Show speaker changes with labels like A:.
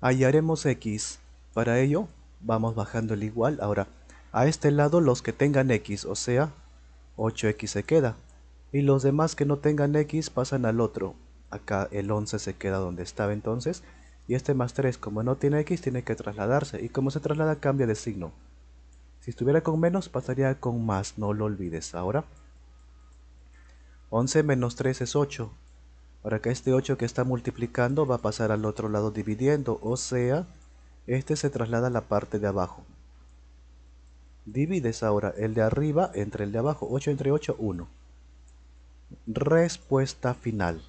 A: hallaremos x. Para ello, vamos bajando el igual. Ahora, a este lado los que tengan x, o sea, 8x se queda. Y los demás que no tengan x pasan al otro. Acá el 11 se queda donde estaba entonces. Y este más 3, como no tiene x, tiene que trasladarse. Y como se traslada, cambia de signo. Si estuviera con menos, pasaría con más, no lo olvides. Ahora, 11 menos 3 es 8 para que este 8 que está multiplicando va a pasar al otro lado dividiendo, o sea, este se traslada a la parte de abajo. Divides ahora el de arriba entre el de abajo, 8 entre 8, 1. Respuesta final.